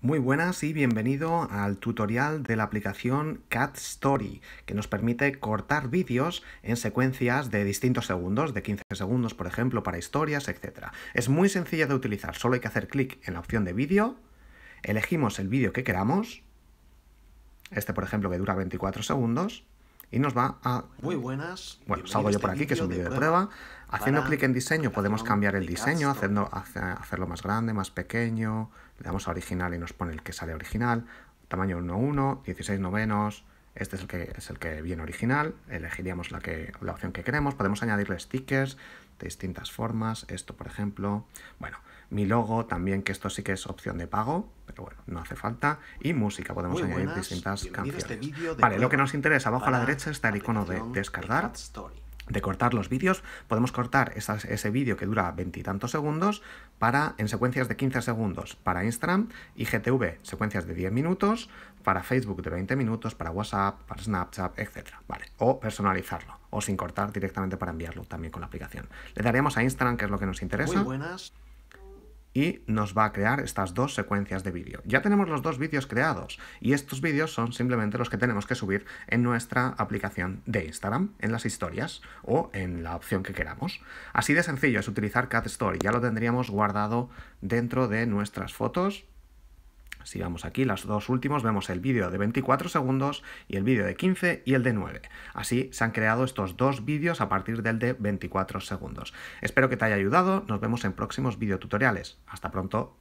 Muy buenas y bienvenido al tutorial de la aplicación Cat Story, que nos permite cortar vídeos en secuencias de distintos segundos, de 15 segundos por ejemplo, para historias, etc. Es muy sencilla de utilizar, solo hay que hacer clic en la opción de vídeo, elegimos el vídeo que queramos, este por ejemplo que dura 24 segundos, y nos va a... Muy buenas. Bueno, salgo yo este por aquí, que es un vídeo de prueba. Haciendo clic en diseño podemos cambiar el diseño, haciendo, hacerlo más grande, más pequeño. Le damos a original y nos pone el que sale original. Tamaño 1.1, 16 novenos. Este es el que es el que viene original. Elegiríamos la, que, la opción que queremos. Podemos añadirle stickers de distintas formas. Esto, por ejemplo. Bueno, mi logo también, que esto sí que es opción de pago, pero bueno, no hace falta. Y música, podemos añadir distintas este canciones. vale, lo que nos interesa, abajo a la derecha está el icono de descargar. De cortar los vídeos, podemos cortar ese vídeo que dura veintitantos segundos para en secuencias de 15 segundos para Instagram y GTV, secuencias de 10 minutos, para Facebook de 20 minutos, para WhatsApp, para Snapchat, etc. Vale, o personalizarlo, o sin cortar directamente para enviarlo también con la aplicación. Le daremos a Instagram, que es lo que nos interesa. Muy buenas y nos va a crear estas dos secuencias de vídeo. Ya tenemos los dos vídeos creados y estos vídeos son simplemente los que tenemos que subir en nuestra aplicación de Instagram, en las historias o en la opción que queramos. Así de sencillo es utilizar Cat Story, ya lo tendríamos guardado dentro de nuestras fotos si vamos aquí, los dos últimos, vemos el vídeo de 24 segundos y el vídeo de 15 y el de 9. Así se han creado estos dos vídeos a partir del de 24 segundos. Espero que te haya ayudado, nos vemos en próximos videotutoriales. Hasta pronto.